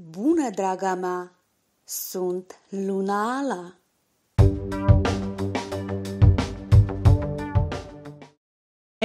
Bună, draga mea! Sunt Luna Ala!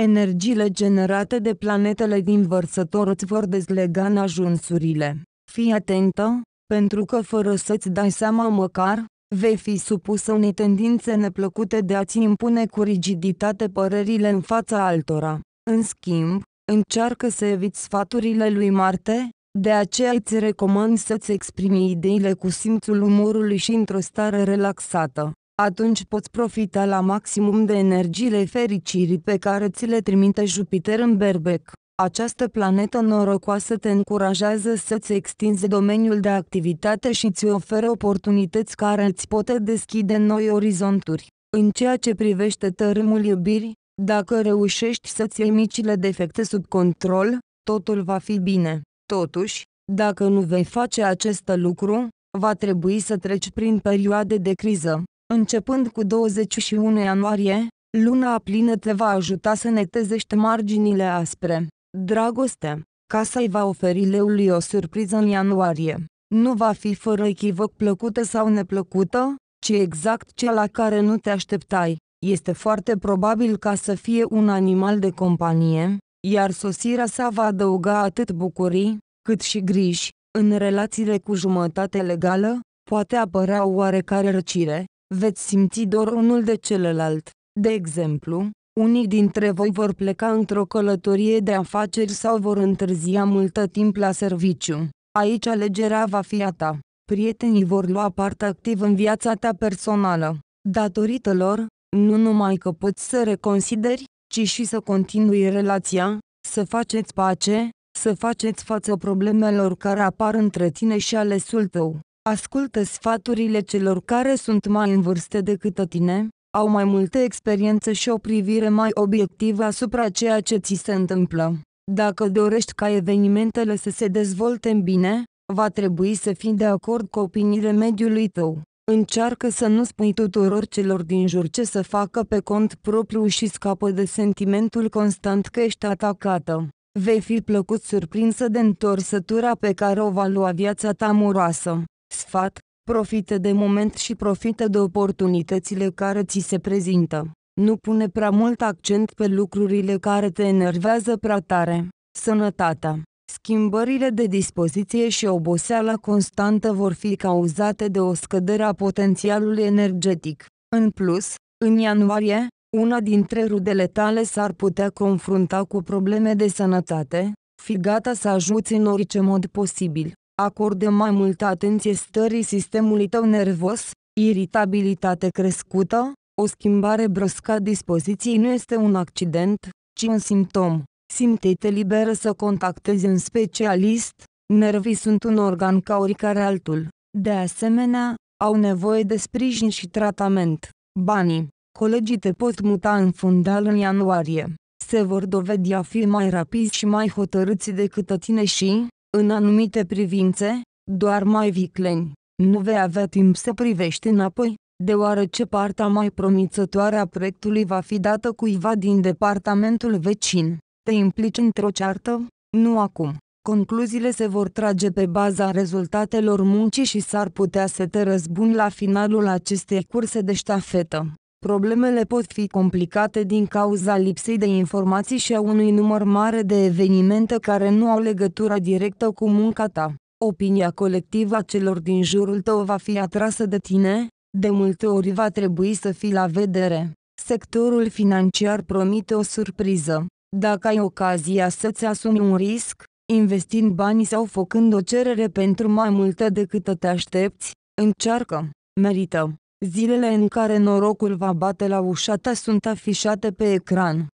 Energiile generate de planetele din vărsător îți vor dezlega în ajunsurile. Fii atentă, pentru că fără să-ți dai seama măcar, vei fi supusă unei tendințe neplăcute de a-ți impune cu rigiditate părerile în fața altora. În schimb, încearcă să eviți sfaturile lui Marte, de aceea îți recomand să-ți exprimi ideile cu simțul umorului și într-o stare relaxată. Atunci poți profita la maximum de energiile fericirii pe care ți le trimite Jupiter în berbec. Această planetă norocoasă te încurajează să-ți extinzi domeniul de activitate și îți oferă oportunități care îți pot deschide noi orizonturi. În ceea ce privește tărâmul iubirii, dacă reușești să-ți iei micile defecte sub control, totul va fi bine. Totuși, dacă nu vei face acest lucru, va trebui să treci prin perioade de criză. Începând cu 21 ianuarie, luna plină te va ajuta să netezești marginile aspre. Dragoste, casa îi va oferi leului o surpriză în ianuarie. Nu va fi fără echivoc plăcută sau neplăcută, ci exact cea la care nu te așteptai. Este foarte probabil ca să fie un animal de companie, iar sosirea sa va adăuga atât bucurii, cât și griji, în relațiile cu jumătate legală, poate apărea o oarecare răcire, veți simți doar unul de celălalt. De exemplu, unii dintre voi vor pleca într-o călătorie de afaceri sau vor întârzia multă timp la serviciu. Aici alegerea va fi a ta. Prietenii vor lua parte activ în viața ta personală. Datorită lor, nu numai că poți să reconsideri, ci și să continui relația, să faceți pace, să faceți față problemelor care apar între tine și alesul tău. Ascultă sfaturile celor care sunt mai în vârstă decât tine, au mai multă experiență și o privire mai obiectivă asupra ceea ce ți se întâmplă. Dacă dorești ca evenimentele să se dezvolte în bine, va trebui să fii de acord cu opiniile mediului tău. Încearcă să nu spui tuturor celor din jur ce să facă pe cont propriu și scapă de sentimentul constant că ești atacată. Vei fi plăcut surprinsă de întorsătura pe care o va lua viața ta muroasă. Sfat, profită de moment și profită de oportunitățile care ți se prezintă. Nu pune prea mult accent pe lucrurile care te enervează prea tare. Sănătatea schimbările de dispoziție și oboseala constantă vor fi cauzate de o scădere a potențialului energetic. În plus, în ianuarie, una dintre rudele tale s-ar putea confrunta cu probleme de sănătate, fi gata să ajuți în orice mod posibil. Acorde mai multă atenție stării sistemului tău nervos, iritabilitate crescută, o schimbare bruscă a dispoziției nu este un accident, ci un simptom. Simte-te liberă să contactezi un specialist, nervii sunt un organ ca oricare altul. De asemenea, au nevoie de sprijin și tratament. Banii. Colegii te pot muta în fundal în ianuarie. Se vor dovedi a fi mai rapizi și mai hotărâți decât tine și, în anumite privințe, doar mai vicleni. Nu vei avea timp să privești înapoi, deoarece partea mai promițătoare a proiectului va fi dată cuiva din departamentul vecin te implici într-o ceartă? Nu acum. Concluziile se vor trage pe baza rezultatelor muncii și s-ar putea să te răzbun la finalul acestei curse de ștafetă. Problemele pot fi complicate din cauza lipsei de informații și a unui număr mare de evenimente care nu au legătură directă cu munca ta. Opinia colectivă a celor din jurul tău va fi atrasă de tine, de multe ori va trebui să fii la vedere. Sectorul financiar promite o surpriză. Dacă ai ocazia să-ți asumi un risc, investind bani sau făcând o cerere pentru mai multă decât te aștepți, încearcă, merită. Zilele în care norocul va bate la ușa ta sunt afișate pe ecran.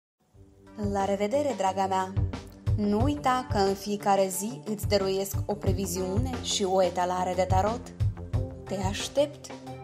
La revedere, draga mea! Nu uita că în fiecare zi îți dăruiesc o previziune și o etalare de tarot. Te aștept!